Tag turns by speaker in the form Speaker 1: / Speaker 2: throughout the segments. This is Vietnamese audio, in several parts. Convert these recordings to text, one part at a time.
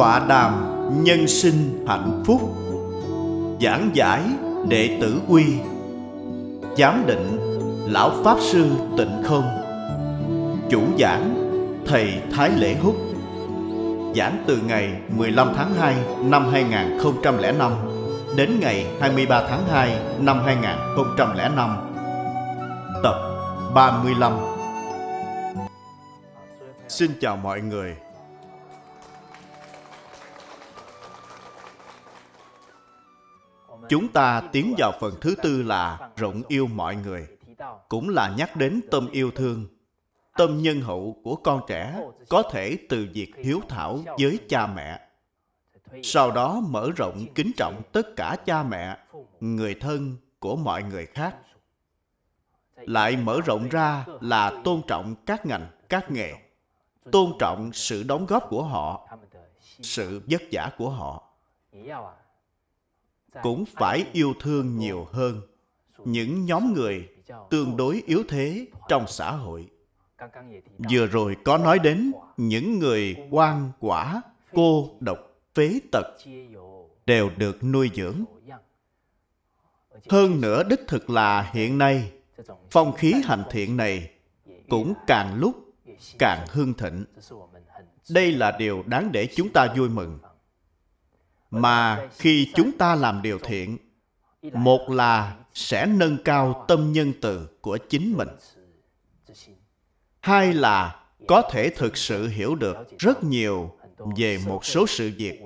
Speaker 1: tọa đàm nhân sinh hạnh phúc giảng giải đệ tử quy giám định lão pháp sư tịnh không chủ giảng thầy thái lễ húc giảng từ ngày 15 tháng 2 năm 2005 đến ngày 23 tháng 2 năm 2005 tập 35 Xin chào mọi người Chúng ta tiến vào phần thứ tư là rộng yêu mọi người, cũng là nhắc đến tâm yêu thương. Tâm nhân hậu của con trẻ có thể từ việc hiếu thảo với cha mẹ. Sau đó mở rộng kính trọng tất cả cha mẹ, người thân của mọi người khác. Lại mở rộng ra là tôn trọng các ngành, các nghề, tôn trọng sự đóng góp của họ, sự vất vả của họ Dạ. cũng phải yêu thương nhiều hơn những nhóm người tương đối yếu thế trong xã hội vừa rồi có nói đến những người quan quả cô độc phế tật đều được nuôi dưỡng hơn nữa đích thực là hiện nay
Speaker 2: phong khí hành
Speaker 1: thiện này cũng càng lúc càng hưng thịnh đây là điều đáng để chúng ta vui mừng mà khi chúng ta làm điều thiện một là sẽ nâng cao tâm nhân từ của chính mình hai là có thể thực sự hiểu được rất nhiều về một số sự việc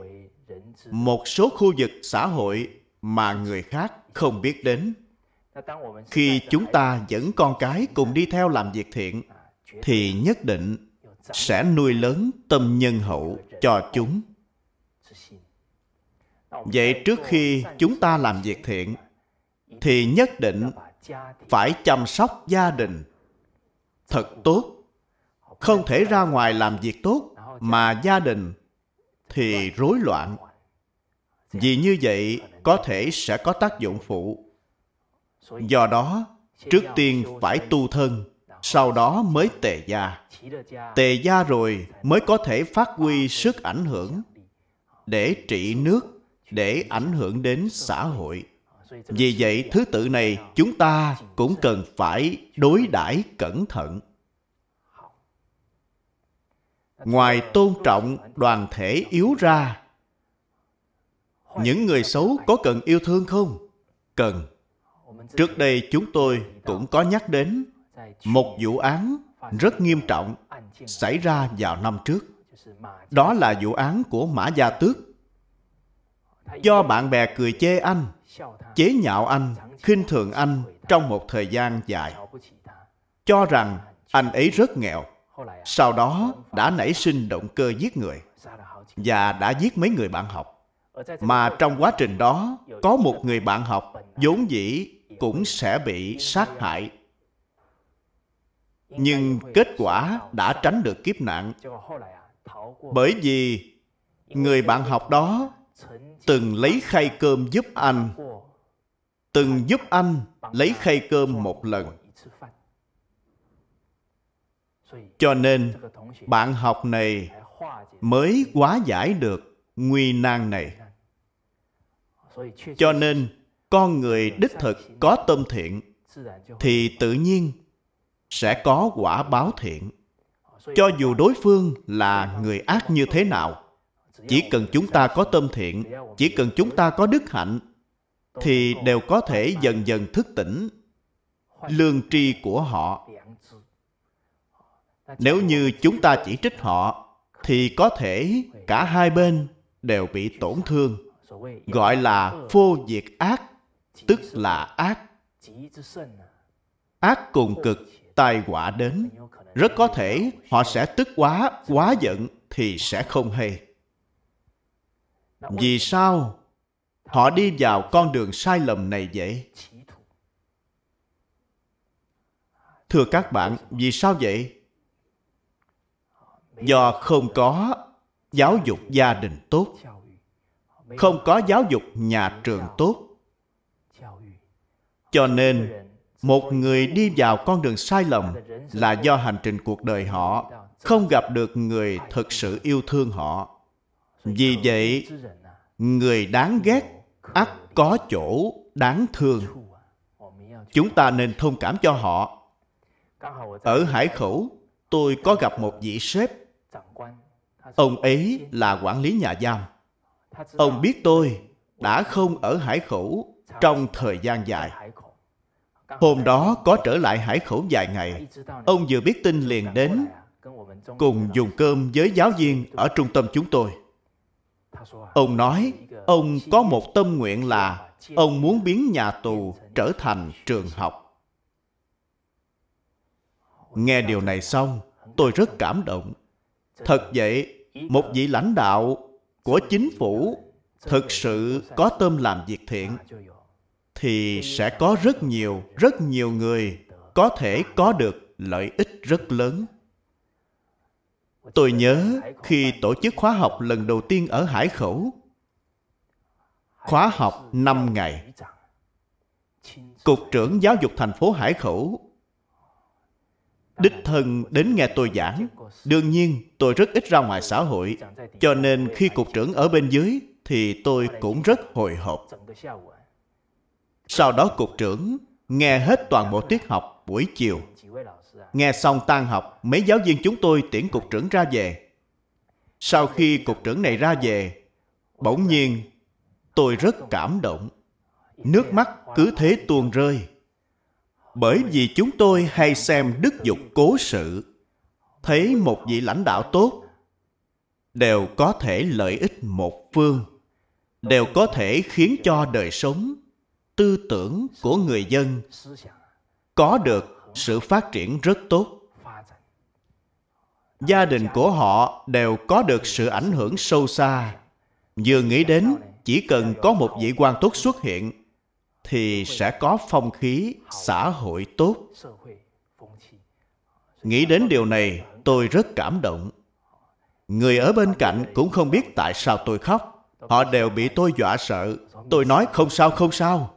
Speaker 1: một số khu vực xã hội mà người khác không biết đến khi chúng ta dẫn con cái cùng đi theo làm việc thiện thì nhất định sẽ nuôi lớn tâm nhân hậu cho chúng vậy trước khi chúng ta làm việc thiện thì nhất định phải chăm sóc gia đình thật tốt không thể ra ngoài làm việc tốt mà gia đình thì rối loạn vì như vậy có thể sẽ có tác dụng phụ do đó trước tiên phải tu thân sau đó mới tề gia tề gia rồi mới có thể phát huy sức ảnh hưởng để trị nước để ảnh hưởng đến xã hội vì vậy thứ tự này chúng ta cũng cần phải đối đãi cẩn thận ngoài tôn trọng đoàn thể yếu ra những người xấu có cần yêu thương không cần trước đây chúng tôi cũng có nhắc đến một vụ án rất nghiêm trọng xảy ra vào năm trước đó là vụ án của mã gia tước do bạn bè cười chê anh chế nhạo anh khinh thường anh trong một thời gian dài cho rằng anh ấy rất nghèo sau đó đã nảy sinh động cơ giết người và đã giết mấy người bạn học mà trong quá trình đó có một người bạn học vốn dĩ cũng sẽ bị sát hại nhưng kết quả đã tránh được kiếp nạn bởi vì người bạn học đó từng lấy khay cơm giúp anh từng giúp anh lấy khay cơm một lần cho nên bạn học này mới quá giải được nguy nan này cho nên con người đích thực có tâm thiện thì tự nhiên sẽ có quả báo thiện cho dù đối phương là người ác như thế nào chỉ cần chúng ta có tâm thiện chỉ cần chúng ta có đức hạnh thì đều có thể dần dần thức tỉnh lương tri của họ nếu như chúng ta chỉ trích họ thì có thể cả hai bên đều bị tổn thương gọi là phô diệt ác tức là ác ác cùng cực tai họa đến rất có thể họ sẽ tức quá quá giận thì sẽ không hay vì sao họ đi vào con đường sai lầm này vậy thưa các bạn vì sao vậy ờ, do không có giáo dục gia đình tốt ờ, không có giáo dục nhà trường tốt cho ờ, nên một người đi vào con đường sai lầm là do hành trình cuộc đời họ không gặp được người thực sự yêu thương họ vì vậy người đáng ghét ắt có chỗ đáng thương chúng ta nên thông cảm cho họ ở hải khẩu tôi có gặp một vị sếp ông ấy là quản lý nhà giam ông biết tôi đã không ở hải khẩu trong thời gian dài hôm đó có trở lại hải khẩu vài ngày ông vừa biết tin liền đến cùng dùng cơm với giáo viên ở trung tâm chúng tôi ông nói ông có một tâm nguyện là ông muốn biến nhà tù trở thành trường học nghe điều này xong tôi rất cảm động thật vậy một vị lãnh đạo của chính phủ thực sự có tâm làm việc thiện thì sẽ có rất nhiều rất nhiều người có thể có được lợi ích rất lớn tôi nhớ khi tổ chức khóa học lần đầu tiên ở hải khẩu khóa học 5 ngày cục trưởng giáo dục thành phố hải khẩu đích thân đến nghe tôi giảng đương nhiên tôi rất ít ra ngoài xã hội cho nên khi cục trưởng ở bên dưới thì tôi cũng rất hồi hộp sau đó cục trưởng nghe hết toàn bộ tiết học buổi chiều Nghe xong tan học, mấy giáo viên chúng tôi tiễn cục trưởng ra về. Sau khi cục trưởng này ra về, bỗng nhiên tôi rất cảm động. Nước mắt cứ thế tuôn rơi. Bởi vì chúng tôi hay xem đức dục cố sự, thấy một vị lãnh đạo tốt đều có thể lợi ích một phương, đều có thể khiến cho đời sống, tư tưởng của người dân có được sự phát triển rất tốt gia đình của họ đều có được sự ảnh hưởng sâu xa vừa nghĩ đến chỉ cần có một vị quan tốt xuất hiện thì sẽ có phong khí xã hội tốt nghĩ đến điều này tôi rất cảm động người ở bên cạnh cũng không biết tại sao tôi khóc họ đều bị tôi dọa sợ tôi nói không sao không sao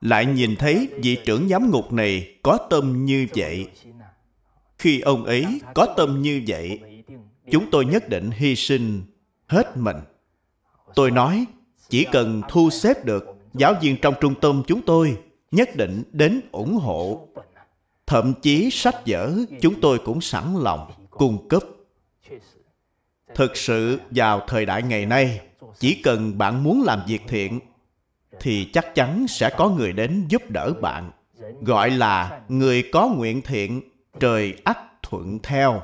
Speaker 1: lại nhìn thấy vị trưởng giám ngục này có tâm như vậy. Khi ông ấy có tâm như vậy, chúng tôi nhất định hy sinh hết mình. Tôi nói, chỉ cần thu xếp được giáo viên trong trung tâm chúng tôi nhất định đến ủng hộ. Thậm chí sách vở chúng tôi cũng sẵn lòng cung cấp. Thực sự vào thời đại ngày nay, chỉ cần bạn muốn làm việc thiện thì chắc chắn sẽ có người đến giúp đỡ bạn. Gọi là người có nguyện thiện, trời ắt thuận theo.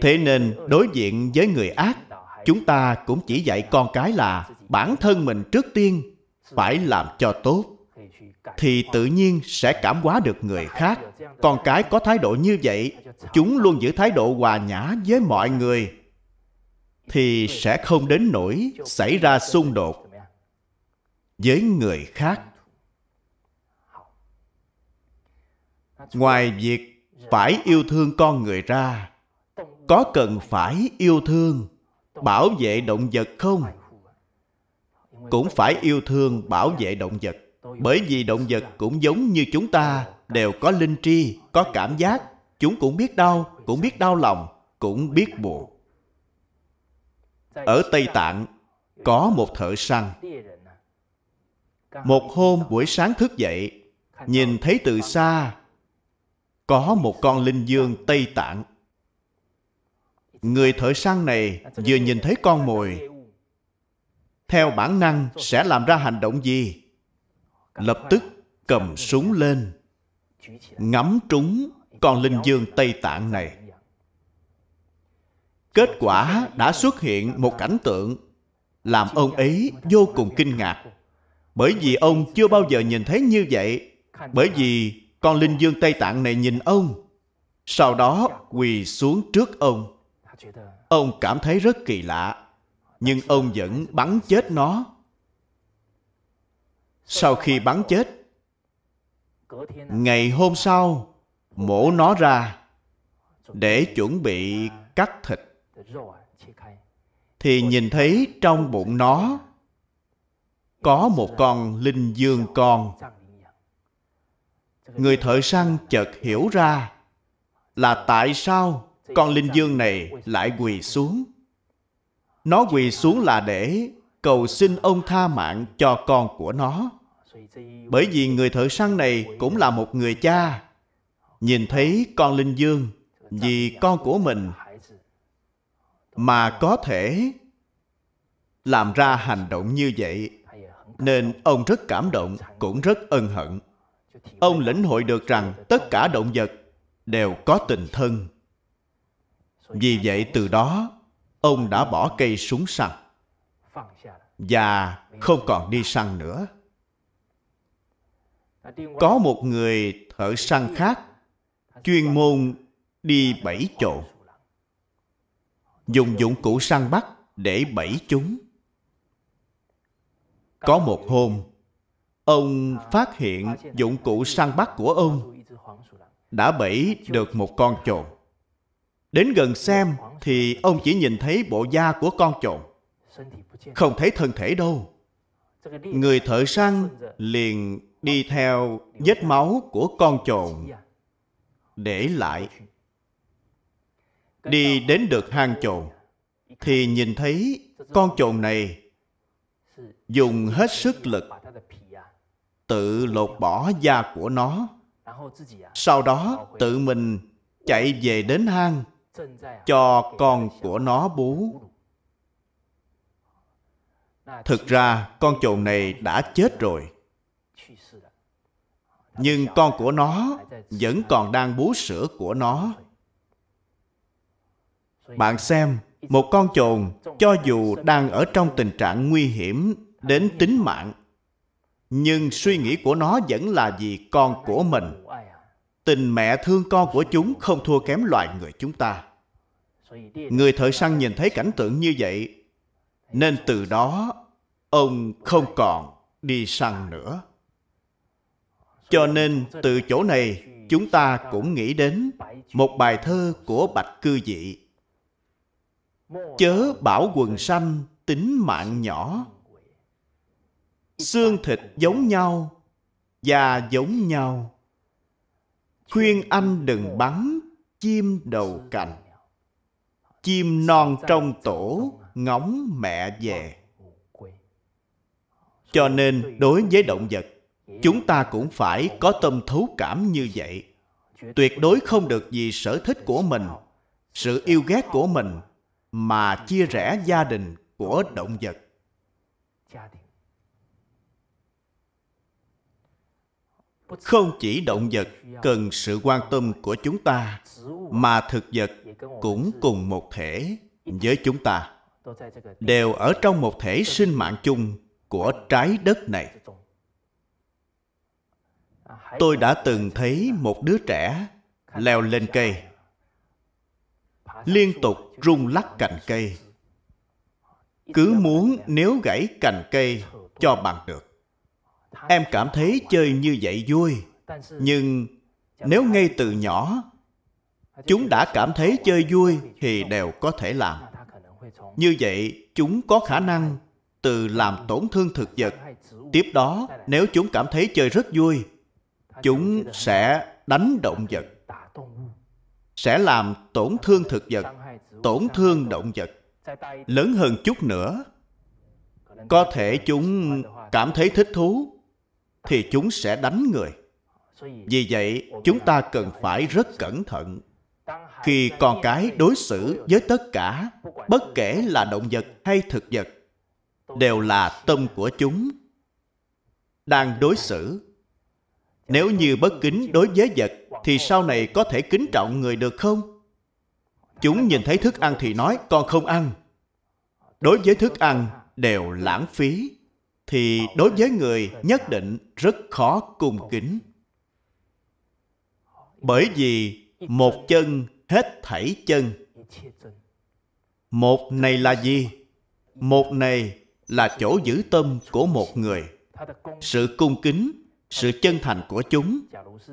Speaker 1: Thế nên đối diện với người ác, chúng ta cũng chỉ dạy con cái là bản thân mình trước tiên phải làm cho tốt thì tự nhiên sẽ cảm hóa được người khác. Con cái có thái độ như vậy, chúng luôn giữ thái độ hòa nhã với mọi người, thì sẽ không đến nỗi xảy ra xung đột với người khác ngoài việc phải yêu thương con người ra có cần phải yêu thương bảo vệ động vật không cũng phải yêu thương bảo vệ động vật bởi vì động vật cũng giống như chúng ta đều có linh tri có cảm giác chúng cũng biết đau cũng biết đau lòng cũng biết buồn ở tây tạng có một thợ săn một hôm buổi sáng thức dậy nhìn thấy từ xa có một con linh dương tây tạng người thợ săn này vừa nhìn thấy con mồi theo bản năng sẽ làm ra hành động gì lập tức cầm súng lên ngắm trúng con linh dương tây tạng này kết quả đã xuất hiện một cảnh tượng làm ông ấy vô cùng kinh ngạc bởi vì ông chưa bao giờ nhìn thấy như vậy Bởi vì con linh dương Tây Tạng này nhìn ông Sau đó quỳ xuống trước ông Ông cảm thấy rất kỳ lạ Nhưng ông vẫn bắn chết nó Sau khi bắn chết Ngày hôm sau Mổ nó ra Để chuẩn bị cắt thịt Thì nhìn thấy trong bụng nó có một con linh dương con người thợ săn chợt hiểu ra là tại sao con linh dương này lại quỳ xuống nó quỳ xuống là để cầu xin ông tha mạng cho con của nó bởi vì người thợ săn này cũng là một người cha nhìn thấy con linh dương vì con của mình mà có thể làm ra hành động như vậy nên ông rất cảm động cũng rất ân hận ông lĩnh hội được rằng tất cả động vật đều có tình thân vì vậy từ đó ông đã bỏ cây súng săn và không còn đi săn nữa có một người thợ săn khác chuyên môn đi bẫy trộn dùng dụng cụ săn bắt để bẫy chúng có một hôm, ông phát hiện dụng cụ săn bắt của ông đã bẫy được một con trồn. Đến gần xem thì ông chỉ nhìn thấy bộ da của con trồn, không thấy thân thể đâu. Người thợ săn liền đi theo vết máu của con trồn để lại. Đi đến được hang trồn thì nhìn thấy con trồn này dùng hết sức lực tự lột bỏ da của nó sau đó tự mình chạy về đến hang cho con của nó bú thực ra con chồn này đã chết rồi nhưng con của nó vẫn còn đang bú sữa của nó bạn xem một con chồn cho dù đang ở trong tình trạng nguy hiểm đến tính mạng nhưng suy nghĩ của nó vẫn là vì con của mình tình mẹ thương con của chúng không thua kém loài người chúng ta người thợ săn nhìn thấy cảnh tượng như vậy nên từ đó ông không còn đi săn nữa cho nên từ chỗ này chúng ta cũng nghĩ đến một bài thơ của bạch cư dị chớ bảo quần sanh tính mạng nhỏ xương thịt giống nhau và giống nhau khuyên anh đừng bắn chim đầu cành chim non trong tổ ngóng mẹ về cho nên đối với động vật chúng ta cũng phải có tâm thấu cảm như vậy tuyệt đối không được vì sở thích của mình sự yêu ghét của mình mà chia rẽ gia đình của động vật không chỉ động vật cần sự quan tâm của chúng ta mà thực vật cũng cùng một thể với chúng ta đều ở trong một thể sinh mạng chung của trái đất này tôi đã từng thấy một đứa trẻ leo lên cây liên tục rung lắc cành cây cứ muốn nếu gãy cành cây cho bằng được em cảm thấy chơi như vậy vui nhưng nếu ngay từ nhỏ chúng đã cảm thấy chơi vui thì đều có thể làm như vậy chúng có khả năng từ làm tổn thương thực vật tiếp đó nếu chúng cảm thấy chơi rất vui chúng sẽ đánh động vật sẽ làm tổn thương thực vật tổn thương động vật lớn hơn chút nữa có thể chúng cảm thấy thích thú thì chúng sẽ đánh người vì vậy chúng ta cần phải rất cẩn thận khi con cái đối xử với tất cả bất kể là động vật hay thực vật đều là tâm của chúng đang đối xử nếu như bất kính đối với vật thì sau này có thể kính trọng người được không chúng nhìn thấy thức ăn thì nói con không ăn đối với thức ăn đều lãng phí thì đối với người nhất định rất khó cung kính bởi vì một chân hết thảy chân một này là gì một này là chỗ giữ tâm của một người sự cung kính sự chân thành của chúng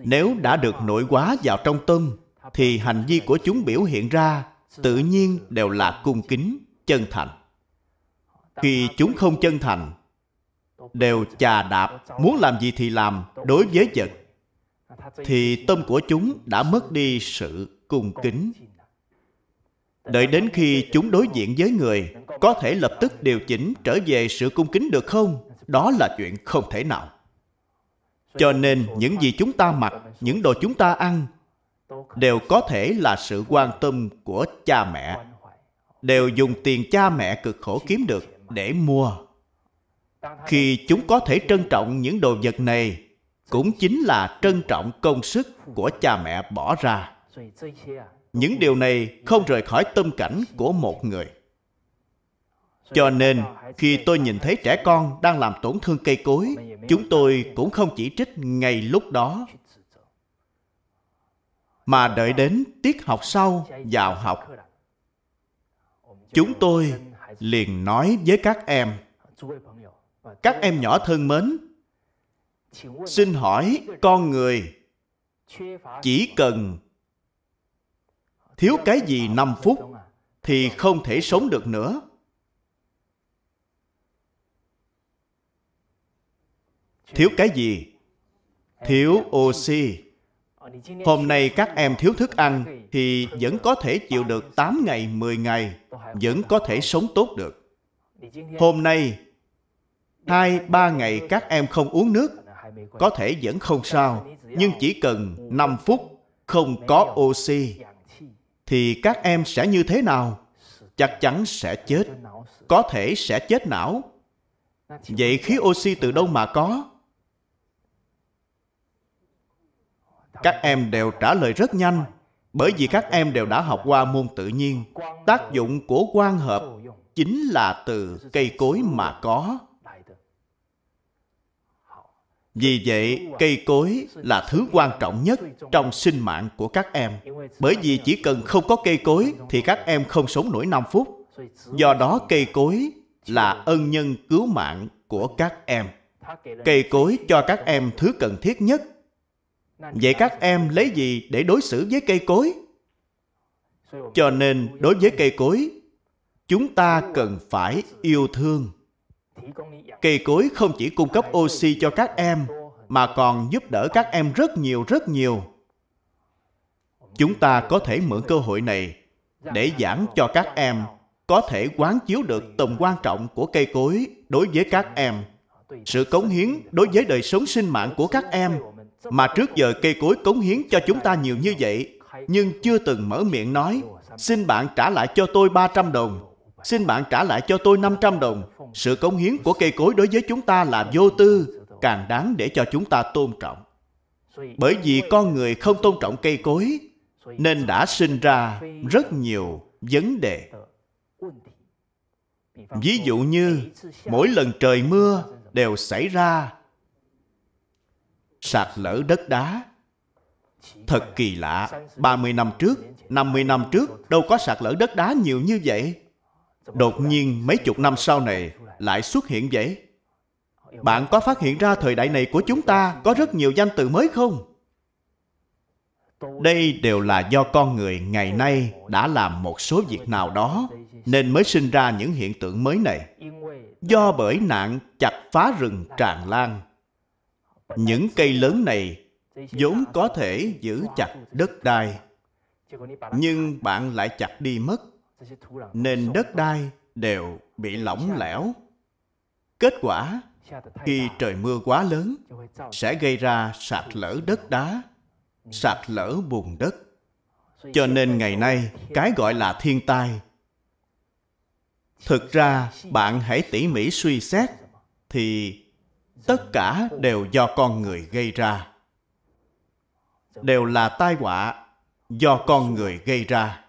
Speaker 1: nếu đã được nội hóa vào trong tâm thì hành vi của chúng biểu hiện ra tự nhiên đều là cung kính chân thành khi chúng không chân thành đều chà đạp muốn làm gì thì làm đối với vật thì tâm của chúng đã mất đi sự cung kính đợi đến khi chúng đối diện với người có thể lập tức điều chỉnh trở về sự cung kính được không đó là chuyện không thể nào cho nên những gì chúng ta mặc những đồ chúng ta ăn đều có thể là sự quan tâm của cha mẹ đều dùng tiền cha mẹ cực khổ kiếm được để mua khi chúng có thể trân trọng những đồ vật này cũng chính là trân trọng công sức của cha mẹ bỏ ra những điều này không rời khỏi tâm cảnh của một người cho nên khi tôi nhìn thấy trẻ con đang làm tổn thương cây cối chúng tôi cũng không chỉ trích ngay lúc đó mà đợi đến tiết học sau vào học chúng tôi liền nói với các em các em nhỏ thân mến xin hỏi con người chỉ cần thiếu cái gì 5 phút à? thì không thể sống được nữa. Thiếu cái gì? Thiếu oxy. Hôm nay các em thiếu thức ăn thì vẫn có thể chịu được 8 ngày, 10 ngày, vẫn có thể sống tốt được. Hôm nay hai ba ngày các em không uống nước có thể vẫn không sao nhưng chỉ cần 5 phút không có oxy thì các em sẽ như thế nào chắc chắn sẽ chết có thể sẽ chết não vậy khí oxy từ đâu mà có các em đều trả lời rất nhanh bởi vì các em đều đã học qua môn tự nhiên tác dụng của quan hợp chính là từ cây cối mà có vì vậy, cây cối là thứ quan trọng nhất trong sinh mạng của các em. Bởi vì chỉ cần không có cây cối thì các em không sống nổi 5 phút. Do đó cây cối là ân nhân cứu mạng của các em. Cây cối cho các em thứ cần thiết nhất. Vậy các em lấy gì để đối xử với cây cối? Cho nên đối với cây cối, chúng ta cần phải yêu thương. Cây cối không chỉ cung cấp oxy cho các em, mà còn giúp đỡ các em rất nhiều rất nhiều. Chúng ta có thể mượn cơ hội này để giảng cho các em có thể quán chiếu được tầm quan trọng của cây cối đối với các em, sự cống hiến đối với đời sống sinh mạng của các em, mà trước giờ cây cối cống hiến cho chúng ta nhiều như vậy, nhưng chưa từng mở miệng nói, xin bạn trả lại cho tôi 300 đồng xin bạn trả lại cho tôi 500 đồng. Sự cống hiến của cây cối đối với chúng ta là vô tư, càng đáng để cho chúng ta tôn trọng. Bởi vì con người không tôn trọng cây cối, nên đã sinh ra rất nhiều vấn đề. Ví dụ như, mỗi lần trời mưa đều xảy ra sạt lở đất đá. Thật kỳ lạ, 30 năm trước, 50 năm trước đâu có sạt lở đất đá nhiều như vậy đột nhiên mấy chục năm sau này lại xuất hiện vậy bạn có phát hiện ra thời đại này của chúng ta có rất nhiều danh từ mới không đây đều là do con người ngày nay đã làm một số việc nào đó nên mới sinh ra những hiện tượng mới này do bởi nạn chặt phá rừng tràn lan những cây lớn này vốn có thể giữ chặt đất đai nhưng bạn lại chặt đi mất nên đất đai đều bị lỏng lẻo kết quả khi trời mưa quá lớn sẽ gây ra sạt lở đất đá sạt lở bùn đất cho nên ngày nay cái gọi là thiên tai thực ra bạn hãy tỉ mỉ suy xét thì tất cả đều do con người gây ra đều là tai họa do con người gây ra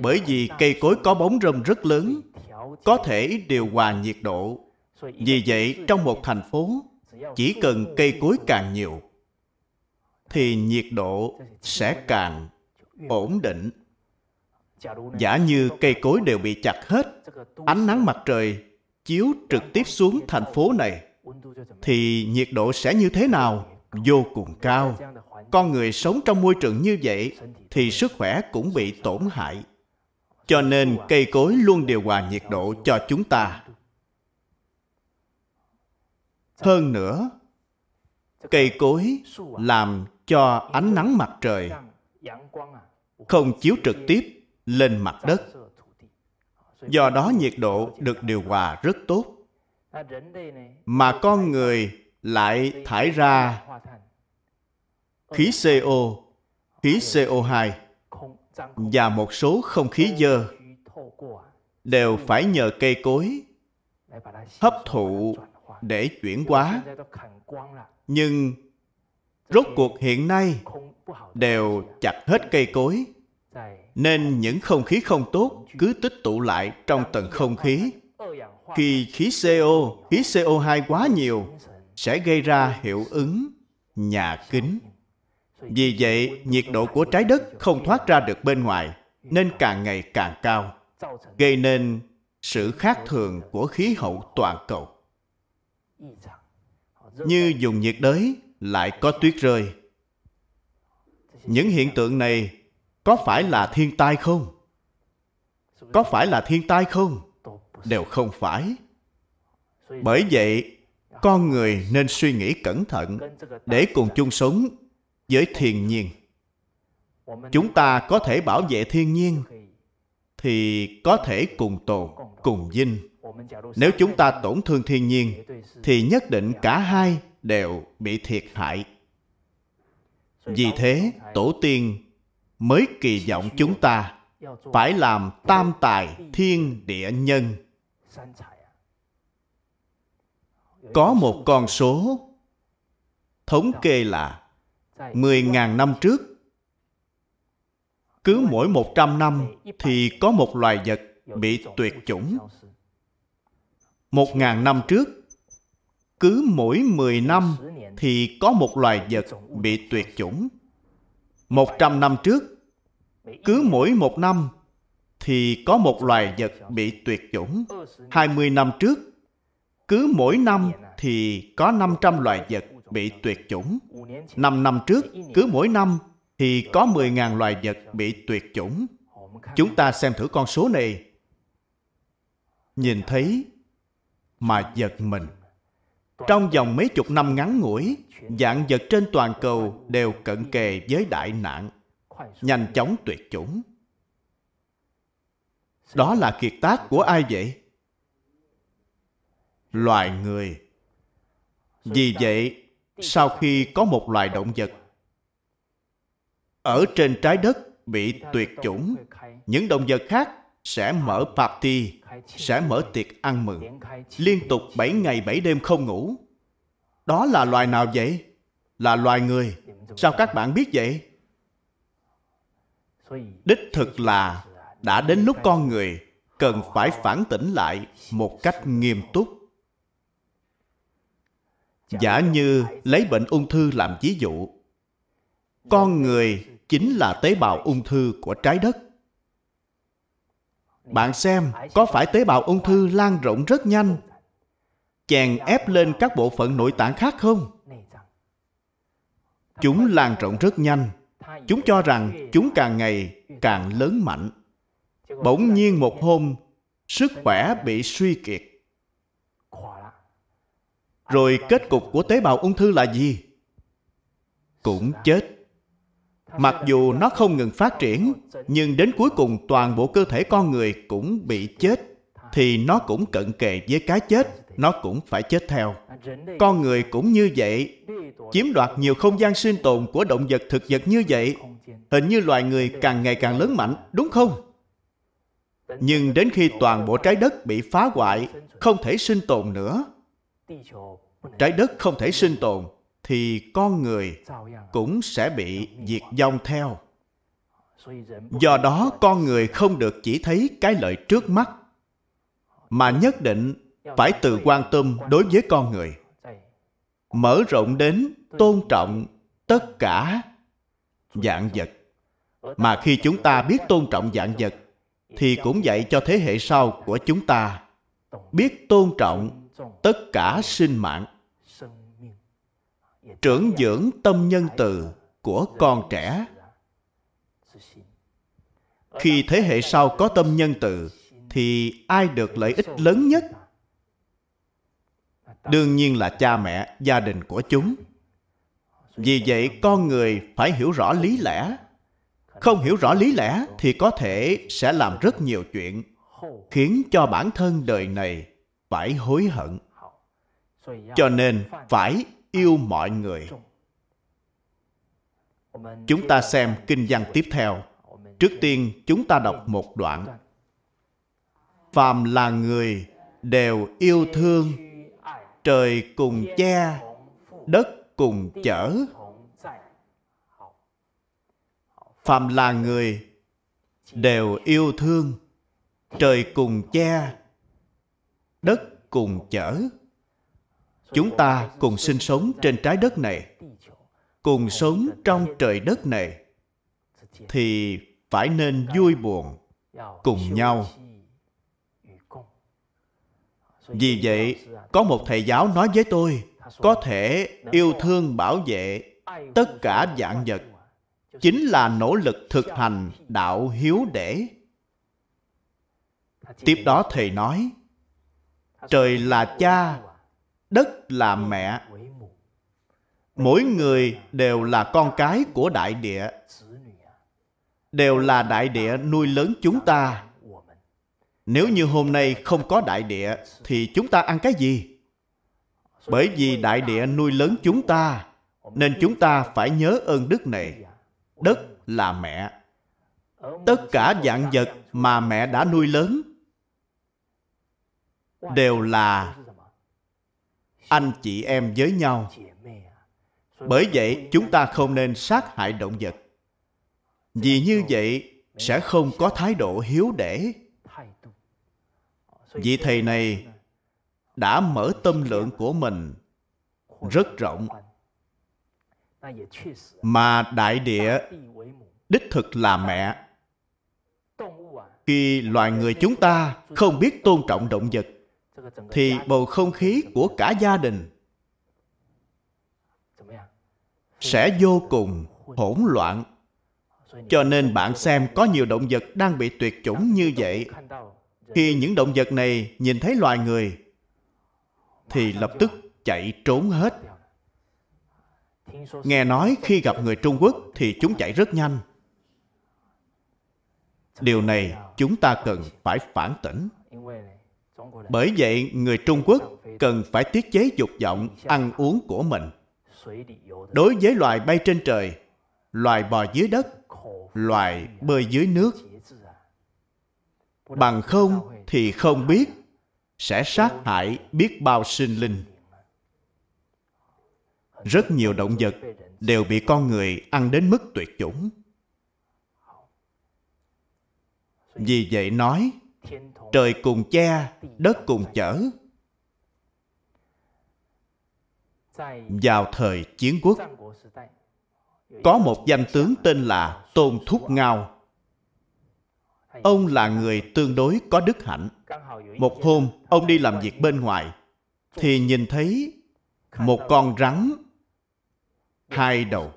Speaker 1: bởi vì cây cối có bóng râm rất lớn có thể điều hòa nhiệt độ vì vậy trong một thành phố chỉ cần cây cối càng nhiều thì nhiệt độ sẽ càng ổn định giả như cây cối đều bị chặt hết ánh nắng mặt trời chiếu trực tiếp xuống thành phố này thì nhiệt độ sẽ như thế nào vô cùng cao con người sống trong môi trường như vậy thì sức khỏe cũng bị tổn hại cho nên cây cối luôn điều hòa nhiệt độ cho chúng ta hơn nữa cây cối làm cho ánh nắng mặt trời không chiếu trực tiếp lên mặt đất do đó nhiệt độ được điều hòa rất tốt mà con người lại thải ra khí CO, khí CO2 và một số không khí dơ đều phải nhờ cây cối hấp thụ để chuyển hóa. Nhưng rốt cuộc hiện nay đều chặt hết cây cối nên những không khí không tốt cứ tích tụ lại trong tầng không khí. Khi khí CO, khí CO2 quá nhiều sẽ gây ra hiệu ứng nhà kính vì vậy nhiệt độ của trái đất không thoát ra được bên ngoài nên càng ngày càng cao gây nên sự khác thường của khí hậu toàn cầu như dùng nhiệt đới lại có tuyết rơi những hiện tượng này có phải là thiên tai không có phải là thiên tai không đều không phải bởi vậy con người nên suy nghĩ cẩn thận để cùng chung sống với thiên nhiên chúng ta có thể bảo vệ thiên nhiên thì có thể cùng tồn cùng dinh nếu chúng ta tổn thương thiên nhiên thì nhất định cả hai đều bị thiệt hại vì thế tổ tiên mới kỳ vọng chúng ta phải làm tam tài thiên địa nhân có một con số thống kê là 10.000 năm trước cứ mỗi 100 năm thì có một loài vật bị tuyệt chủng. 1.000 năm trước cứ mỗi 10 năm thì có một loài vật bị tuyệt chủng. 100 năm trước cứ mỗi một năm thì có một loài vật bị tuyệt chủng. 20 năm trước cứ mỗi năm thì có 500 loài vật bị tuyệt chủng. 5 năm trước, cứ mỗi năm thì có 10.000 loài vật bị tuyệt chủng. Chúng ta xem thử con số này. Nhìn thấy mà giật mình. Trong vòng mấy chục năm ngắn ngủi, dạng vật trên toàn cầu đều cận kề với đại nạn, nhanh chóng tuyệt chủng. Đó là kiệt tác của ai vậy? loài người vì vậy sau khi có một loài động vật ở trên trái đất bị tuyệt chủng những động vật khác sẽ mở party sẽ mở tiệc ăn mừng liên tục 7 ngày 7 đêm không ngủ đó là loài nào vậy là loài người sao các bạn biết vậy đích thực là đã đến lúc con người cần phải phản tỉnh lại một cách nghiêm túc giả như lấy bệnh ung thư làm ví dụ con người chính là tế bào ung thư của trái đất bạn xem có phải tế bào ung thư lan rộng rất nhanh chèn ép lên các bộ phận nội tạng khác không chúng lan rộng rất nhanh chúng cho rằng chúng càng ngày càng lớn mạnh bỗng nhiên một hôm sức khỏe bị suy kiệt rồi kết cục của tế bào ung thư là gì cũng chết mặc dù nó không ngừng phát triển nhưng đến cuối cùng toàn bộ cơ thể con người cũng bị chết thì nó cũng cận kề với cái chết nó cũng phải chết theo con người cũng như vậy chiếm đoạt nhiều không gian sinh tồn của động vật thực vật như vậy hình như loài người càng ngày càng lớn mạnh đúng không nhưng đến khi toàn bộ trái đất bị phá hoại không thể sinh tồn nữa trái đất không thể sinh tồn thì con người cũng sẽ bị diệt vong theo do đó con người không được chỉ thấy cái lợi trước mắt mà nhất định phải từ quan tâm đối với con người mở rộng đến tôn trọng tất cả dạng vật mà khi chúng ta biết tôn trọng dạng vật thì cũng dạy cho thế hệ sau của chúng ta biết tôn trọng tất cả sinh mạng trưởng dưỡng tâm nhân từ của con trẻ khi thế hệ sau có tâm nhân từ thì ai được lợi ích lớn nhất đương nhiên là cha mẹ gia đình của chúng vì vậy con người phải hiểu rõ lý lẽ không hiểu rõ lý lẽ thì có thể sẽ làm rất nhiều chuyện khiến cho bản thân đời này phải hối hận cho nên phải yêu mọi người chúng ta xem kinh văn tiếp theo trước tiên chúng ta đọc một đoạn phàm là người đều yêu thương trời cùng che đất cùng chở phàm là người đều yêu thương trời cùng che đất cùng chở chúng ta cùng sinh sống trên trái đất này cùng sống trong trời đất này thì phải nên vui buồn cùng nhau vì vậy có một thầy giáo nói với tôi có thể yêu thương bảo vệ tất cả dạng vật chính là nỗ lực thực hành đạo hiếu để tiếp đó thầy nói trời là cha đất là mẹ mỗi người đều là con cái của đại địa đều là đại địa nuôi lớn chúng ta nếu như hôm nay không có đại địa thì chúng ta ăn cái gì bởi vì đại địa nuôi lớn chúng ta nên chúng ta phải nhớ ơn đức này đất là mẹ tất cả dạng vật mà mẹ đã nuôi lớn đều là anh chị em với nhau bởi vậy chúng ta không nên sát hại động vật vì như vậy sẽ không có thái độ hiếu để vị thầy này đã mở tâm lượng của mình rất rộng mà đại địa đích thực là mẹ khi loài người chúng ta không biết tôn trọng động vật thì bầu không khí của cả gia đình sẽ vô cùng hỗn loạn cho nên bạn xem có nhiều động vật đang bị tuyệt chủng như vậy khi những động vật này nhìn thấy loài người thì lập tức chạy trốn hết nghe nói khi gặp người trung quốc thì chúng chạy rất nhanh điều này chúng ta cần phải phản tỉnh bởi vậy, người Trung Quốc cần phải tiết chế dục vọng ăn uống của mình. Đối với loài bay trên trời, loài bò dưới đất, loài bơi dưới nước, bằng không thì không biết sẽ sát hại biết bao sinh linh. Rất nhiều động vật đều bị con người ăn đến mức tuyệt chủng. Vì vậy nói, trời cùng che đất cùng chở vào thời chiến quốc có một danh tướng tên là tôn thúc ngao ông là người tương đối có đức hạnh một hôm ông đi làm việc bên ngoài thì nhìn thấy một con rắn hai đầu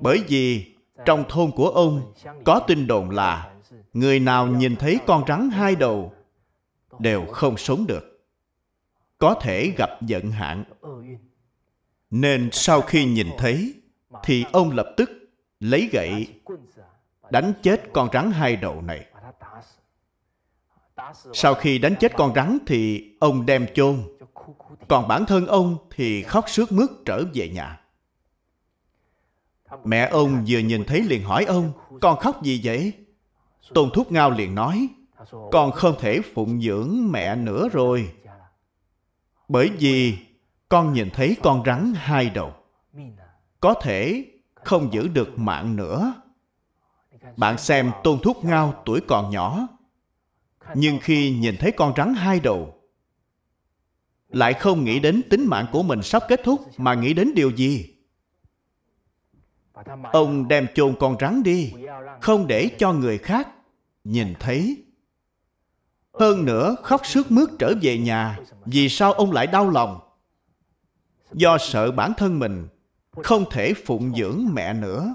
Speaker 1: bởi vì trong thôn của ông có tin đồn là người nào nhìn thấy con rắn hai đầu đều không sống được có thể gặp vận hạn nên sau khi nhìn thấy thì ông lập tức lấy gậy đánh chết con rắn hai đầu này sau khi đánh chết con rắn thì ông đem chôn còn bản thân ông thì khóc sướt mướt trở về nhà mẹ ông vừa nhìn thấy liền hỏi ông con khóc gì vậy Tôn Thúc Ngao liền nói, con không thể phụng dưỡng mẹ nữa rồi. Bởi vì con nhìn thấy con rắn hai đầu. Có thể không giữ được mạng nữa. Bạn xem Tôn Thúc Ngao tuổi còn nhỏ, nhưng khi nhìn thấy con rắn hai đầu, lại không nghĩ đến tính mạng của mình sắp kết thúc mà nghĩ đến điều gì? Ông đem chôn con rắn đi, không để cho người khác nhìn thấy. Hơn nữa khóc sướt mướt trở về nhà, vì sao ông lại đau lòng? Do sợ bản thân mình không thể phụng dưỡng mẹ nữa.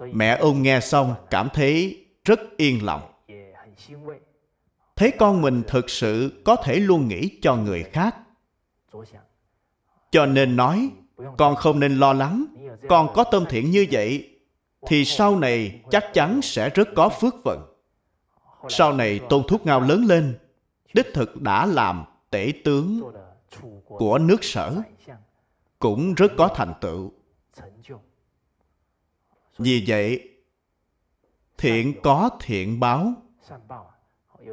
Speaker 1: Mẹ ông nghe xong cảm thấy rất yên lòng. Thấy con mình thực sự có thể luôn nghĩ cho người khác. Cho nên nói, con không nên lo lắng, con có tâm thiện như vậy thì sau này chắc chắn sẽ rất có phước vận. Sau này Tôn Thúc Ngao lớn lên, đích thực đã làm tể tướng của nước sở, cũng rất có thành tựu. Vì vậy, thiện có thiện báo,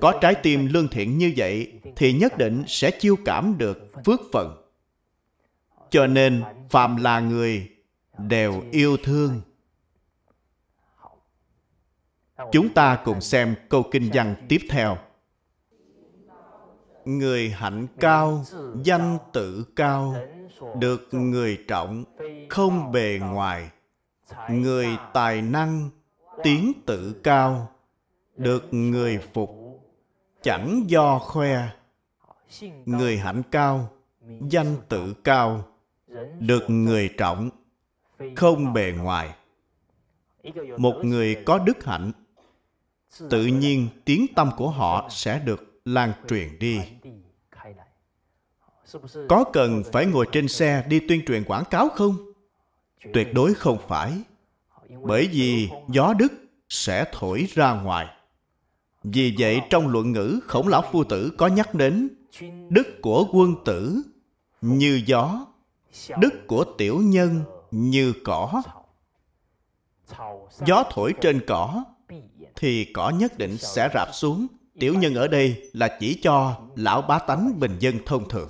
Speaker 1: có trái tim lương thiện như vậy thì nhất định sẽ chiêu cảm được phước phận. Cho nên, phàm là người đều yêu thương Chúng ta cùng xem câu kinh văn tiếp theo. Người hạnh cao, danh tự cao, được người trọng, không bề ngoài. Người tài năng, tiếng tự cao, được người phục, chẳng do khoe. Người hạnh cao, danh tự cao, được người trọng, không bề ngoài. Một người có đức hạnh tự nhiên tiếng tâm của họ sẽ được lan truyền đi có cần phải ngồi trên xe đi tuyên truyền quảng cáo không tuyệt đối không phải bởi vì gió đức sẽ thổi ra ngoài vì vậy trong luận ngữ khổng lão phu tử có nhắc đến đức của quân tử như gió đức của tiểu nhân như cỏ gió thổi trên cỏ thì cỏ nhất định sẽ rạp xuống. Tiểu nhân ở đây là chỉ cho lão bá tánh bình dân thông thường.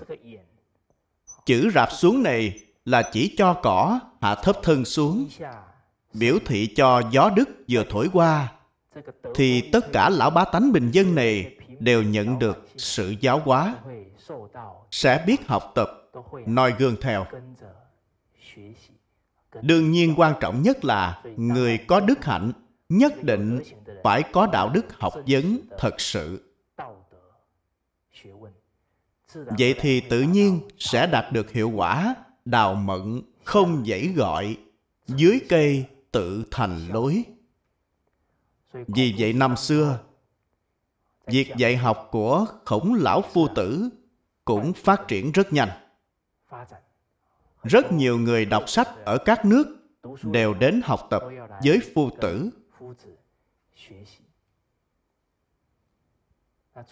Speaker 1: Chữ rạp xuống này là chỉ cho cỏ hạ thấp thân xuống, biểu thị cho gió đức vừa thổi qua, thì tất cả lão bá tánh bình dân này đều nhận được sự giáo hóa, sẽ biết học tập, noi gương theo. Đương nhiên quan trọng nhất là người có đức hạnh nhất định phải có đạo đức học vấn thật sự vậy thì tự nhiên sẽ đạt được hiệu quả đào mận không dãy gọi dưới cây tự thành lối vì vậy năm xưa việc dạy học của khổng lão phu tử cũng phát triển rất nhanh rất nhiều người đọc sách ở các nước đều đến học tập với phu tử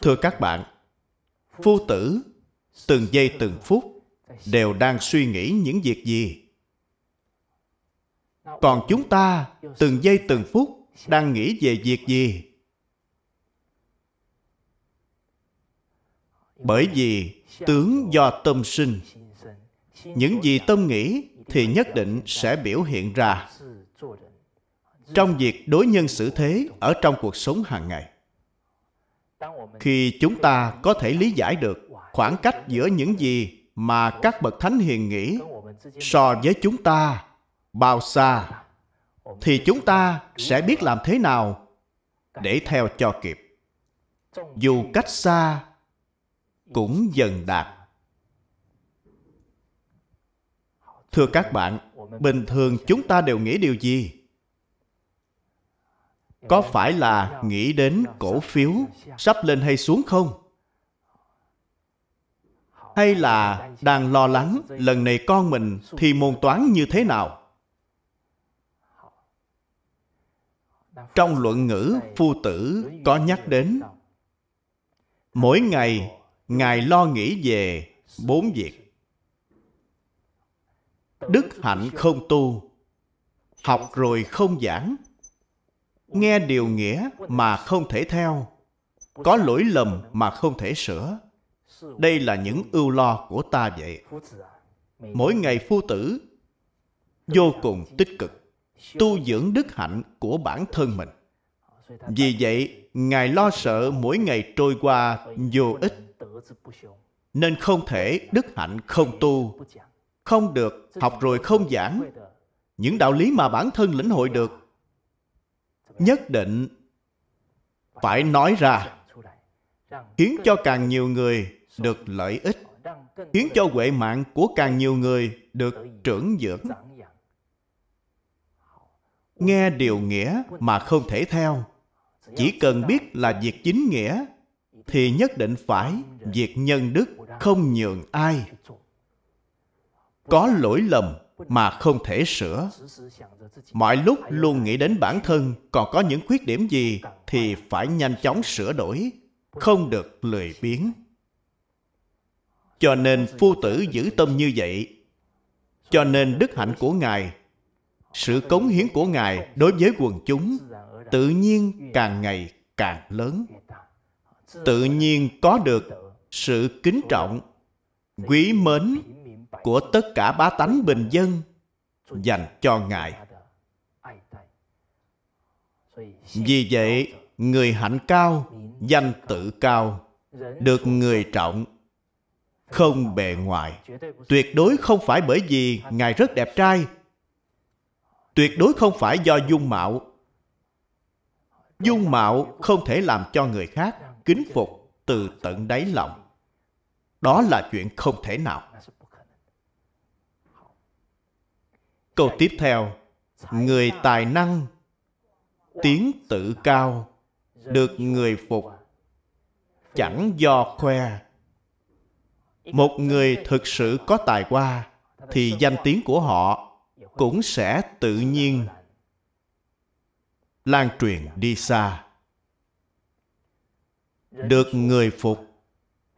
Speaker 1: thưa các bạn phu tử từng giây từng phút đều đang suy nghĩ những việc gì còn chúng ta từng giây từng phút đang nghĩ về việc gì bởi vì tướng do tâm sinh những gì tâm nghĩ thì nhất định sẽ biểu hiện ra trong việc đối nhân xử thế ở trong cuộc sống hàng ngày khi chúng ta có thể lý giải được khoảng cách giữa những gì mà các bậc thánh hiền nghĩ so với chúng ta bao xa thì chúng ta sẽ biết làm thế nào để theo cho kịp dù cách xa cũng dần đạt thưa các bạn bình thường chúng ta đều nghĩ điều gì có phải là nghĩ đến cổ phiếu sắp lên hay xuống không hay là đang lo lắng lần này con mình thì môn toán như thế nào trong luận ngữ phu tử có nhắc đến mỗi ngày ngài lo nghĩ về bốn việc đức hạnh không tu học rồi không giảng nghe điều nghĩa mà không thể theo, có lỗi lầm mà không thể sửa. Đây là những ưu lo của ta vậy. Mỗi ngày phu tử vô cùng tích cực, tu dưỡng đức hạnh của bản thân mình. Vì vậy, Ngài lo sợ mỗi ngày trôi qua vô ích, nên không thể đức hạnh không tu, không được học rồi không giảng. Những đạo lý mà bản thân lĩnh hội được nhất định phải nói ra khiến cho càng nhiều người được lợi ích khiến cho huệ mạng của càng nhiều người được trưởng dưỡng nghe điều nghĩa mà không thể theo chỉ cần biết là việc chính nghĩa thì nhất định phải việc nhân đức không nhường ai có lỗi lầm mà không thể sửa mọi lúc luôn nghĩ đến bản thân còn có những khuyết điểm gì thì phải nhanh chóng sửa đổi không được lười biếng cho nên phu tử giữ tâm như vậy cho nên đức hạnh của ngài sự cống hiến của ngài đối với quần chúng tự nhiên càng ngày càng lớn tự nhiên có được sự kính trọng quý mến của tất cả bá tánh bình dân dành cho ngài vì vậy người hạnh cao danh tự cao được người trọng không bề ngoài tuyệt đối không phải bởi vì ngài rất đẹp trai tuyệt đối không phải do dung mạo dung mạo không thể làm cho người khác kính phục từ tận đáy lòng đó là chuyện không thể nào câu tiếp theo người tài năng tiếng tự cao được người phục chẳng do khoe một người thực sự có tài qua thì danh tiếng của họ cũng sẽ tự nhiên lan truyền đi xa được người phục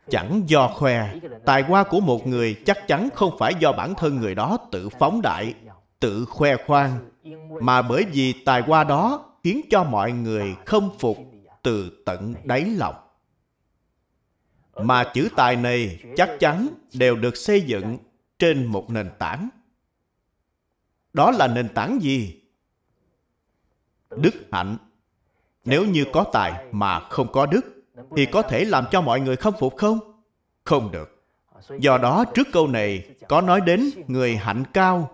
Speaker 1: chẳng do khoe tài hoa của một người chắc chắn không phải do bản thân người đó tự phóng đại tự khoe khoang mà bởi vì tài hoa đó khiến cho mọi người không phục từ tận đáy lòng mà chữ tài này chắc chắn đều được xây dựng trên một nền tảng đó là nền tảng gì đức hạnh nếu như có tài mà không có đức thì có thể làm cho mọi người không phục không không được do đó trước câu này có nói đến người hạnh cao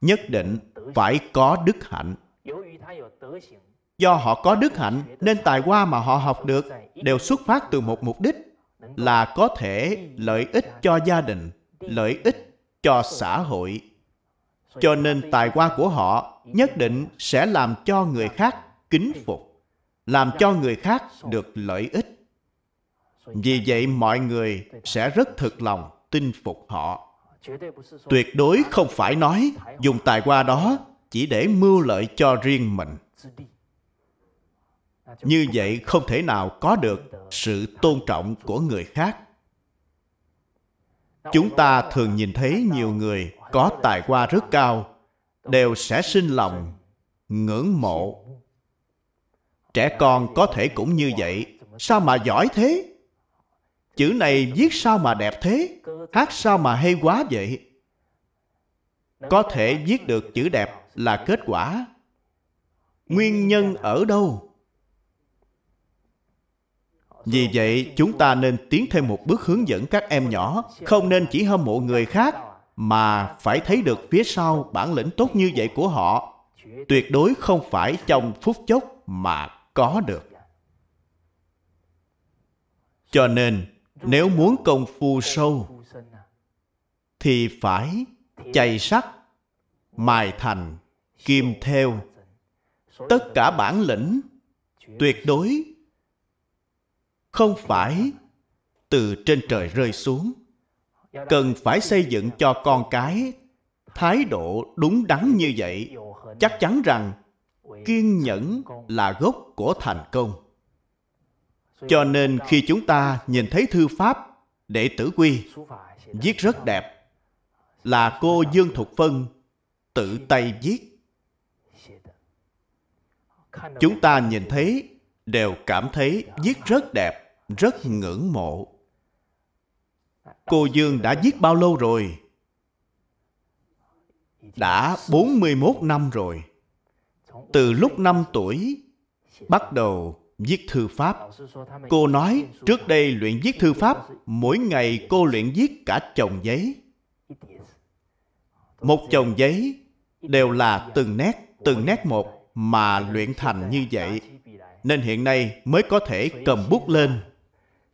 Speaker 1: nhất định phải có đức hạnh do họ có đức hạnh nên tài hoa mà họ học được đều xuất phát từ một mục đích là có thể lợi ích cho gia đình lợi ích cho xã hội cho nên tài hoa của họ nhất định sẽ làm cho người khác kính phục làm cho người khác được lợi ích vì vậy mọi người sẽ rất thực lòng tin phục họ tuyệt đối không phải nói dùng tài hoa đó chỉ để mưu lợi cho riêng mình như vậy không thể nào có được sự tôn trọng của người khác chúng ta thường nhìn thấy nhiều người có tài hoa rất cao đều sẽ sinh lòng ngưỡng mộ trẻ con có thể cũng như vậy sao mà giỏi thế Chữ này viết sao mà đẹp thế Hát sao mà hay quá vậy Có thể viết được chữ đẹp là kết quả Nguyên nhân ở đâu Vì vậy chúng ta nên tiến thêm một bước hướng dẫn các em nhỏ Không nên chỉ hâm mộ người khác Mà phải thấy được phía sau bản lĩnh tốt như vậy của họ Tuyệt đối không phải trong phút chốc mà có được cho nên nếu muốn công phu sâu thì phải chày sắt mài thành kim theo tất cả bản lĩnh tuyệt đối không phải từ trên trời rơi xuống cần phải xây dựng cho con cái thái độ đúng đắn như vậy chắc chắn rằng kiên nhẫn là gốc của thành công cho nên khi chúng ta nhìn thấy thư pháp đệ tử quy viết rất đẹp là cô dương thục phân tự tay viết chúng ta nhìn thấy đều cảm thấy viết rất đẹp rất ngưỡng mộ cô dương đã viết bao lâu rồi đã 41 năm rồi. Từ lúc 5 tuổi bắt đầu viết thư pháp. Cô nói trước đây luyện viết thư pháp, mỗi ngày cô luyện viết cả chồng giấy. Một chồng giấy đều là từng nét, từng nét một mà luyện thành như vậy. Nên hiện nay mới có thể cầm bút lên,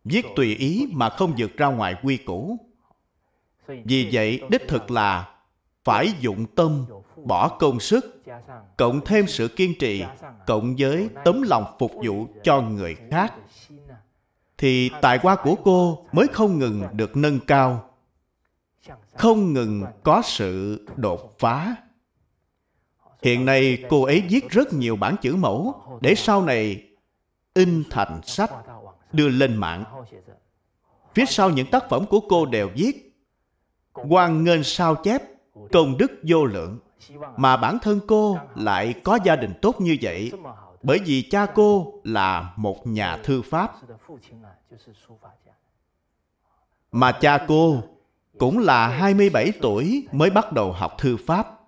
Speaker 1: viết tùy ý mà không vượt ra ngoài quy củ. Vì vậy, đích thực là phải dụng tâm, bỏ công sức, Dạ cộng thêm sự kiên trì dạ à? cộng với tấm lòng phục vụ cho người khác à. thì tài hoa của cô mới không ngừng được nâng cao không ngừng có sự đột phá hiện nay cô ấy viết rất nhiều bản chữ mẫu để sau này in thành sách đưa lên mạng phía sau những tác phẩm của cô đều viết quan nghênh sao chép công đức vô lượng mà bản thân cô lại có gia đình tốt như vậy bởi vì cha cô là một nhà thư pháp mà cha cô cũng là 27 tuổi mới bắt đầu học thư pháp.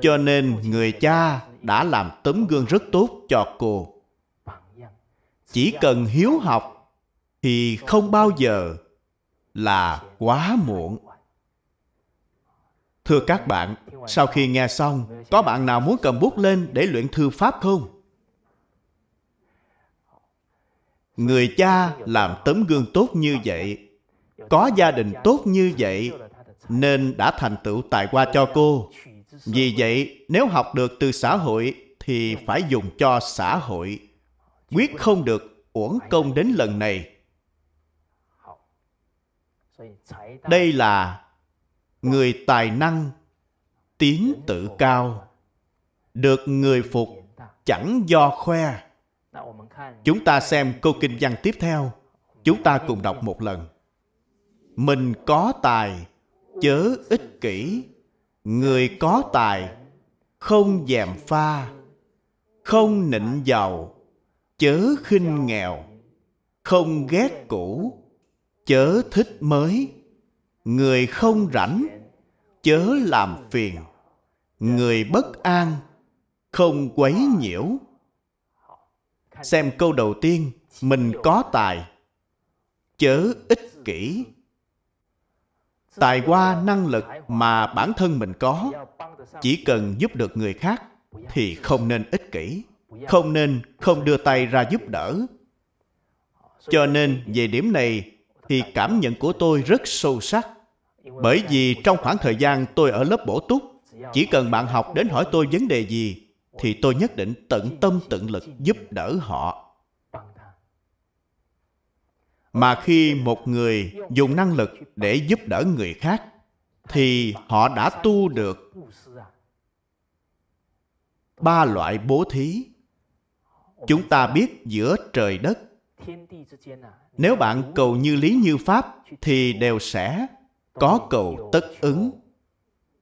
Speaker 1: Cho nên người cha đã làm tấm gương rất tốt cho cô. Chỉ cần hiếu học thì không bao giờ là quá muộn. Thưa các bạn, sau khi nghe xong, có bạn nào muốn cầm bút lên để luyện thư pháp không? Người cha làm tấm gương tốt như vậy, có gia đình tốt như vậy, nên đã thành tựu tài qua cho cô. Vì vậy, nếu học được từ xã hội thì phải dùng cho xã hội. Quyết không được uổng công đến lần này. Đây là người tài năng tiếng tự cao được người phục chẳng do khoe chúng ta xem câu kinh văn tiếp theo chúng ta cùng đọc một lần mình có tài chớ ích kỷ người có tài không dèm pha không nịnh giàu chớ khinh nghèo không ghét cũ chớ thích mới người không rảnh chớ làm phiền người bất an không quấy nhiễu xem câu đầu tiên mình có tài chớ ích kỷ tài qua năng lực mà bản thân mình có chỉ cần giúp được người khác thì không nên ích kỷ không nên không đưa tay ra giúp đỡ cho nên về điểm này thì cảm nhận của tôi rất sâu sắc. Bởi vì trong khoảng thời gian tôi ở lớp bổ túc, chỉ cần bạn học đến hỏi tôi vấn đề gì, thì tôi nhất định tận tâm tận lực giúp đỡ họ. Mà khi một người dùng năng lực để giúp đỡ người khác, thì họ đã tu được ba loại bố thí. Chúng ta biết giữa trời đất nếu bạn cầu như lý như pháp thì đều sẽ có cầu tất ứng.